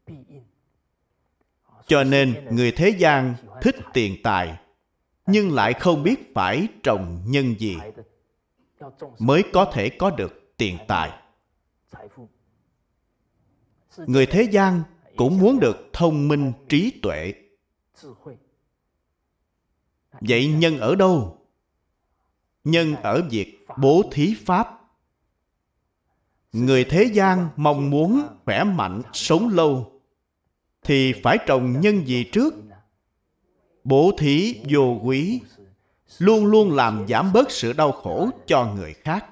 Speaker 1: Ờ, Cho nên người thế gian thích tiền tài nhưng lại không biết phải trồng nhân gì mới có thể có được tiền tài. Người thế gian cũng muốn được thông minh trí tuệ. Vậy nhân ở đâu? nhân ở việc bố thí pháp người thế gian mong muốn khỏe mạnh sống lâu thì phải trồng nhân gì trước bố thí vô quý luôn luôn làm giảm bớt sự đau khổ cho người khác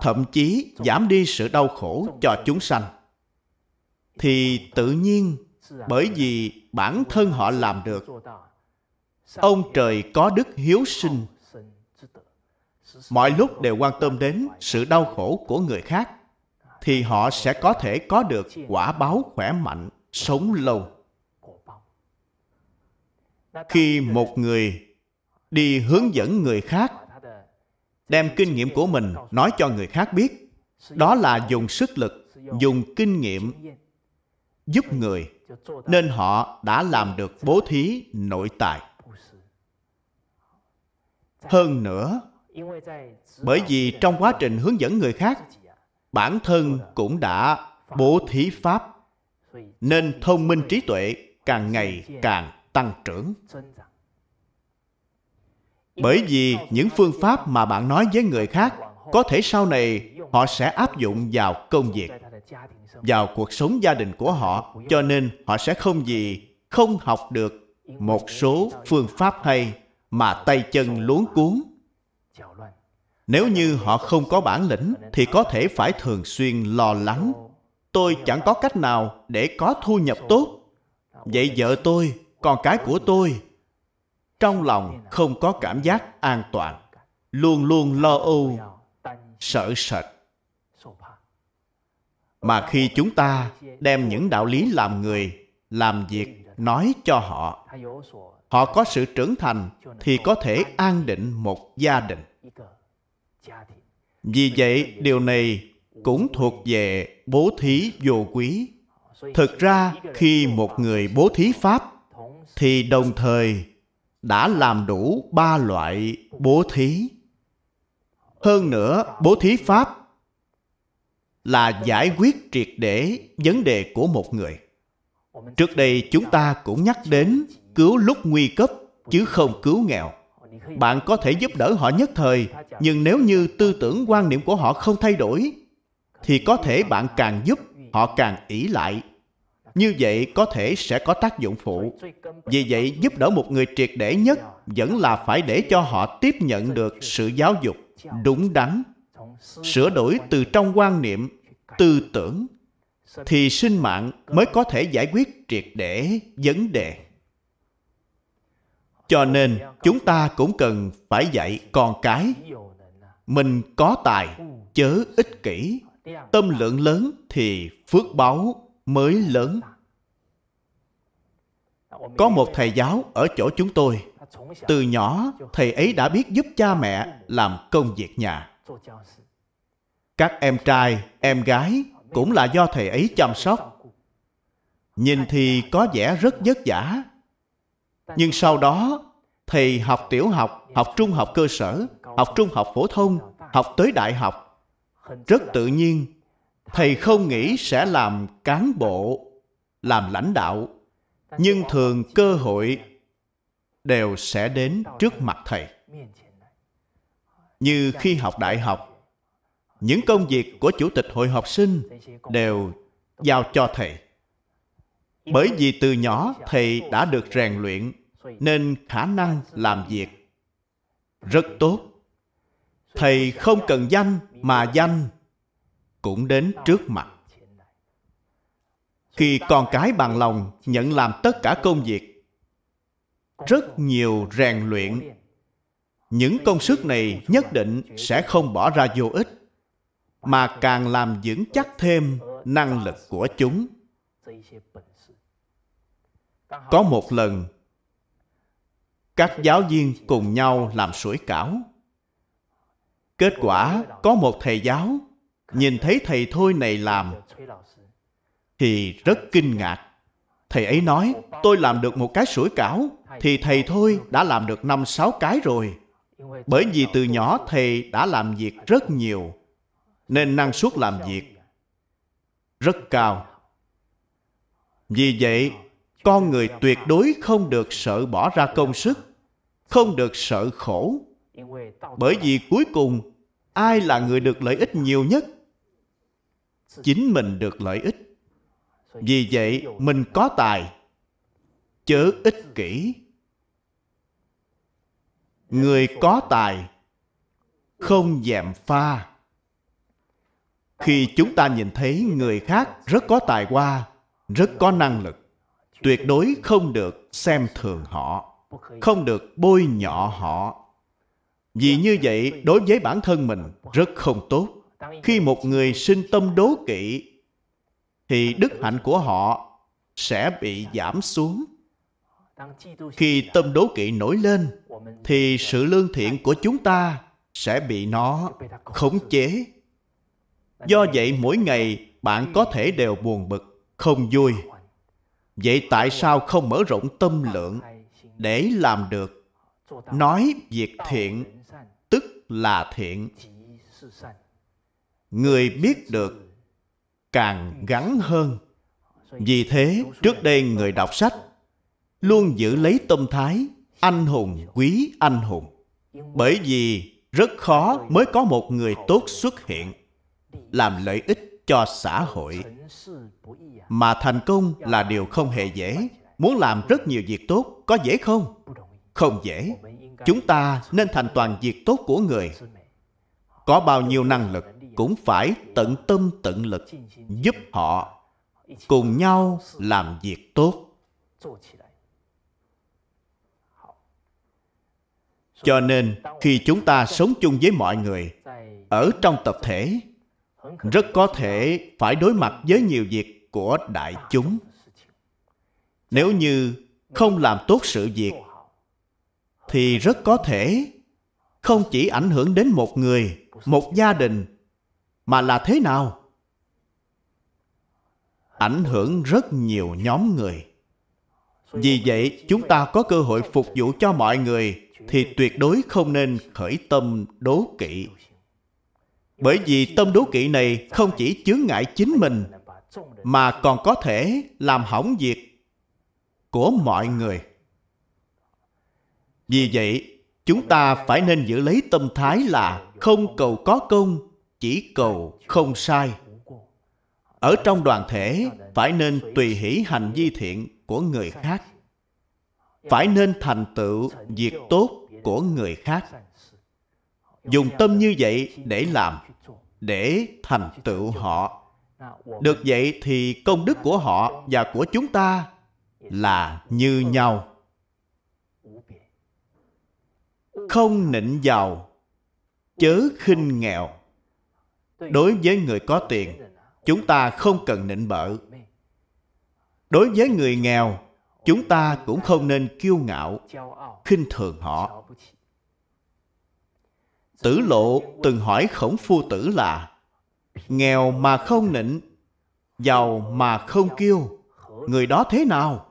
Speaker 1: thậm chí giảm đi sự đau khổ cho chúng sanh thì tự nhiên bởi vì bản thân họ làm được ông trời có đức hiếu sinh mọi lúc đều quan tâm đến sự đau khổ của người khác thì họ sẽ có thể có được quả báo khỏe mạnh sống lâu khi một người đi hướng dẫn người khác đem kinh nghiệm của mình nói cho người khác biết đó là dùng sức lực dùng kinh nghiệm giúp người nên họ đã làm được bố thí nội tại hơn nữa bởi vì trong quá trình hướng dẫn người khác bản thân cũng đã bố thí pháp nên thông minh trí tuệ càng ngày càng tăng trưởng bởi vì những phương pháp mà bạn nói với người khác có thể sau này họ sẽ áp dụng vào công việc vào cuộc sống gia đình của họ cho nên họ sẽ không gì không học được một số phương pháp hay mà tay chân luống cuốn nếu như họ không có bản lĩnh thì có thể phải thường xuyên lo lắng tôi chẳng có cách nào để có thu nhập tốt vậy vợ tôi con cái của tôi trong lòng không có cảm giác an toàn luôn luôn lo âu sợ sệt mà khi chúng ta đem những đạo lý làm người làm việc nói cho họ họ có sự trưởng thành thì có thể an định một gia đình vì vậy, điều này cũng thuộc về bố thí vô quý. Thực ra, khi một người bố thí Pháp, thì đồng thời đã làm đủ ba loại bố thí. Hơn nữa, bố thí Pháp là giải quyết triệt để vấn đề của một người. Trước đây chúng ta cũng nhắc đến cứu lúc nguy cấp chứ không cứu nghèo bạn có thể giúp đỡ họ nhất thời nhưng nếu như tư tưởng quan niệm của họ không thay đổi thì có thể bạn càng giúp họ càng ỷ lại như vậy có thể sẽ có tác dụng phụ vì vậy giúp đỡ một người triệt để nhất vẫn là phải để cho họ tiếp nhận được sự giáo dục đúng đắn sửa đổi từ trong quan niệm tư tưởng thì sinh mạng mới có thể giải quyết triệt để vấn đề cho nên chúng ta cũng cần phải dạy con cái. Mình có tài, chớ ích kỷ. Tâm lượng lớn thì phước báo mới lớn. Có một thầy giáo ở chỗ chúng tôi. Từ nhỏ, thầy ấy đã biết giúp cha mẹ làm công việc nhà. Các em trai, em gái cũng là do thầy ấy chăm sóc. Nhìn thì có vẻ rất vất vả, nhưng sau đó thì học tiểu học học trung học cơ sở học trung học phổ thông học tới đại học rất tự nhiên thầy không nghĩ sẽ làm cán bộ làm lãnh đạo nhưng thường cơ hội đều sẽ đến trước mặt thầy như khi học đại học những công việc của chủ tịch hội học sinh đều giao cho thầy bởi vì từ nhỏ thầy đã được rèn luyện nên khả năng làm việc rất tốt thầy không cần danh mà danh cũng đến trước mặt khi con cái bằng lòng nhận làm tất cả công việc rất nhiều rèn luyện những công sức này nhất định sẽ không bỏ ra vô ích mà càng làm vững chắc thêm năng lực của chúng có một lần các giáo viên cùng nhau làm sủi cảo. Kết quả có một thầy giáo nhìn thấy thầy thôi này làm thì rất kinh ngạc. Thầy ấy nói, tôi làm được một cái sủi cảo, thì thầy thôi đã làm được năm sáu cái rồi. Bởi vì từ nhỏ thầy đã làm việc rất nhiều, nên năng suất làm việc rất cao. Vì vậy, con người tuyệt đối không được sợ bỏ ra công sức không được sợ khổ bởi vì cuối cùng ai là người được lợi ích nhiều nhất chính mình được lợi ích vì vậy mình có tài chớ ích kỷ người có tài không dèm pha khi chúng ta nhìn thấy người khác rất có tài hoa rất có năng lực tuyệt đối không được xem thường họ không được bôi nhọ họ vì dạ. như vậy đối với bản thân mình rất không tốt khi một người sinh tâm đố kỵ thì đức hạnh của họ sẽ bị giảm xuống khi tâm đố kỵ nổi lên thì sự lương thiện của chúng ta sẽ bị nó khống chế do vậy mỗi ngày bạn có thể đều buồn bực không vui vậy tại sao không mở rộng tâm lượng để làm được nói việc thiện tức là thiện người biết được càng gắn hơn vì thế trước đây người đọc sách luôn giữ lấy tâm thái anh hùng quý anh hùng bởi vì rất khó mới có một người tốt xuất hiện làm lợi ích cho xã hội mà thành công là điều không hề dễ muốn làm rất nhiều việc tốt có dễ không không dễ chúng ta nên thành toàn việc tốt của người có bao nhiêu năng lực cũng phải tận tâm tận lực giúp họ cùng nhau làm việc tốt cho nên khi chúng ta sống chung với mọi người ở trong tập thể rất có thể phải đối mặt với nhiều việc của đại chúng nếu như không làm tốt sự việc thì rất có thể không chỉ ảnh hưởng đến một người một gia đình mà là thế nào ảnh hưởng rất nhiều nhóm người vì vậy chúng ta có cơ hội phục vụ cho mọi người thì tuyệt đối không nên khởi tâm đố kỵ bởi vì tâm đố kỵ này không chỉ chướng ngại chính mình mà còn có thể làm hỏng việc của mọi người. Vì vậy, chúng ta phải nên giữ lấy tâm thái là không cầu có công, chỉ cầu không sai. Ở trong đoàn thể, phải nên tùy hỷ hành vi thiện của người khác. Phải nên thành tựu việc tốt của người khác. Dùng tâm như vậy để làm, để thành tựu họ. Được vậy thì công đức của họ và của chúng ta là như nhau không nịnh giàu chớ khinh nghèo đối với người có tiền chúng ta không cần nịnh bợ đối với người nghèo chúng ta cũng không nên kiêu ngạo khinh thường họ tử lộ từng hỏi khổng phu tử là nghèo mà không nịnh giàu mà không kiêu người đó thế nào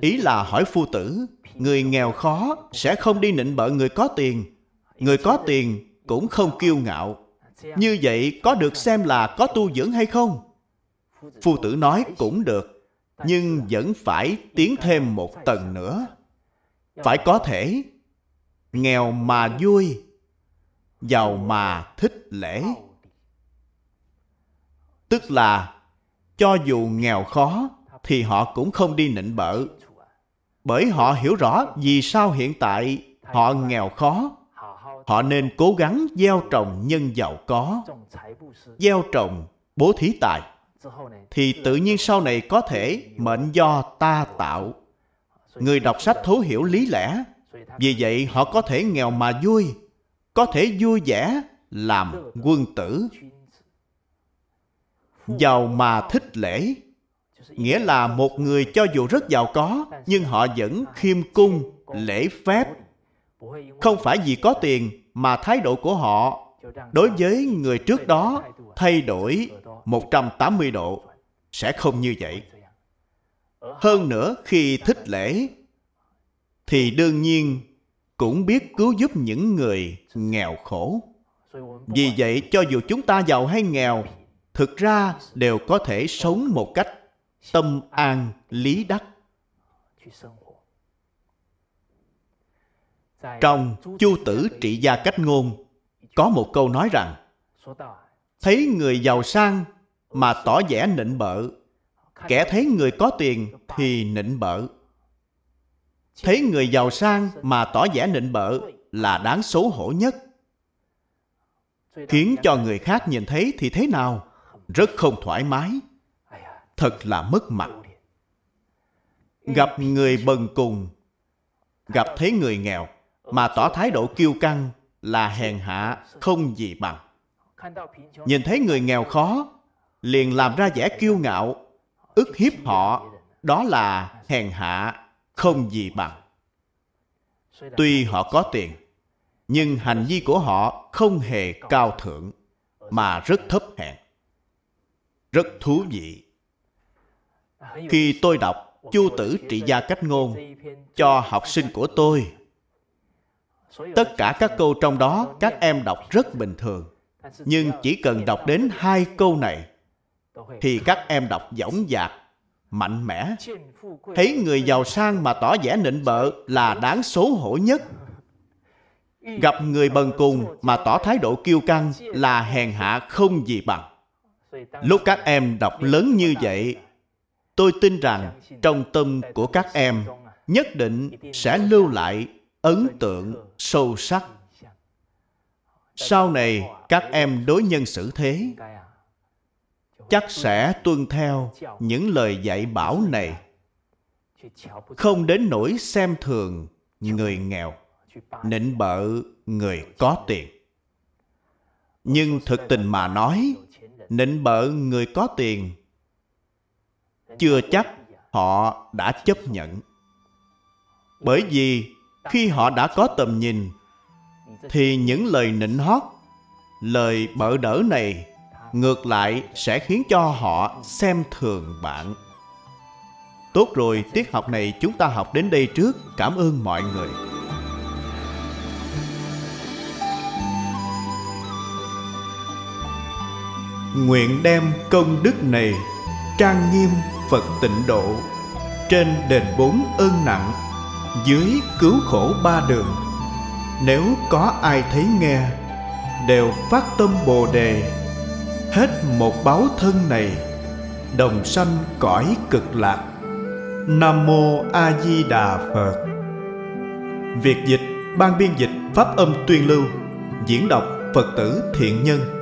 Speaker 1: ý là hỏi phu tử người nghèo khó sẽ không đi nịnh bợ người có tiền người có tiền cũng không kiêu ngạo như vậy có được xem là có tu dưỡng hay không phu tử nói cũng được nhưng vẫn phải tiến thêm một tầng nữa phải có thể nghèo mà vui giàu mà thích lễ tức là cho dù nghèo khó thì họ cũng không đi nịnh bợ bởi họ hiểu rõ vì sao hiện tại họ nghèo khó họ nên cố gắng gieo trồng nhân giàu có gieo trồng bố thí tài thì tự nhiên sau này có thể mệnh do ta tạo người đọc sách thấu hiểu lý lẽ vì vậy họ có thể nghèo mà vui có thể vui vẻ làm quân tử giàu mà thích lễ nghĩa là một người cho dù rất giàu có nhưng họ vẫn khiêm cung lễ phép không phải vì có tiền mà thái độ của họ đối với người trước đó thay đổi 180 độ sẽ không như vậy. Hơn nữa khi thích lễ thì đương nhiên cũng biết cứu giúp những người nghèo khổ. Vì vậy cho dù chúng ta giàu hay nghèo, thực ra đều có thể sống một cách tâm an lý đắc trong chu tử trị gia cách ngôn có một câu nói rằng thấy người giàu sang mà tỏ vẻ nịnh bợ kẻ thấy người có tiền thì nịnh bợ thấy người giàu sang mà tỏ vẻ nịnh bợ là đáng xấu hổ nhất khiến cho người khác nhìn thấy thì thế nào rất không thoải mái thật là mất mặt gặp người bần cùng gặp thấy người nghèo mà tỏ thái độ kiêu căng là hèn hạ không gì bằng nhìn thấy người nghèo khó liền làm ra vẻ kiêu ngạo ức hiếp họ đó là hèn hạ không gì bằng tuy họ có tiền nhưng hành vi của họ không hề cao thượng mà rất thấp hèn rất thú vị khi tôi đọc Chu Tử Trị Gia Cách Ngôn cho học sinh của tôi, tất cả các câu trong đó các em đọc rất bình thường. Nhưng chỉ cần đọc đến hai câu này, thì các em đọc dõng dạc, mạnh mẽ. Thấy người giàu sang mà tỏ vẻ nịnh bợ là đáng xấu hổ nhất. Gặp người bần cùng mà tỏ thái độ kiêu căng là hèn hạ không gì bằng. Lúc các em đọc lớn như vậy tôi tin rằng trong tâm của các em nhất định sẽ lưu lại ấn tượng sâu sắc sau này các em đối nhân xử thế chắc sẽ tuân theo những lời dạy bảo này không đến nỗi xem thường người nghèo nịnh bợ người có tiền nhưng thực tình mà nói nịnh bợ người có tiền chưa chắc họ đã chấp nhận bởi vì khi họ đã có tầm nhìn thì những lời nịnh hót lời bợ đỡ này ngược lại sẽ khiến cho họ xem thường bạn tốt rồi tiết học này chúng ta học đến đây trước cảm ơn mọi người nguyện đem công đức này trang nghiêm phật tịnh độ trên đền bốn ơn nặng dưới cứu khổ ba đường nếu có ai thấy nghe đều phát tâm bồ đề hết một báo thân này đồng sanh cõi cực lạc nam mô a di đà phật việt dịch ban biên dịch pháp âm tuyên lưu diễn đọc phật tử thiện nhân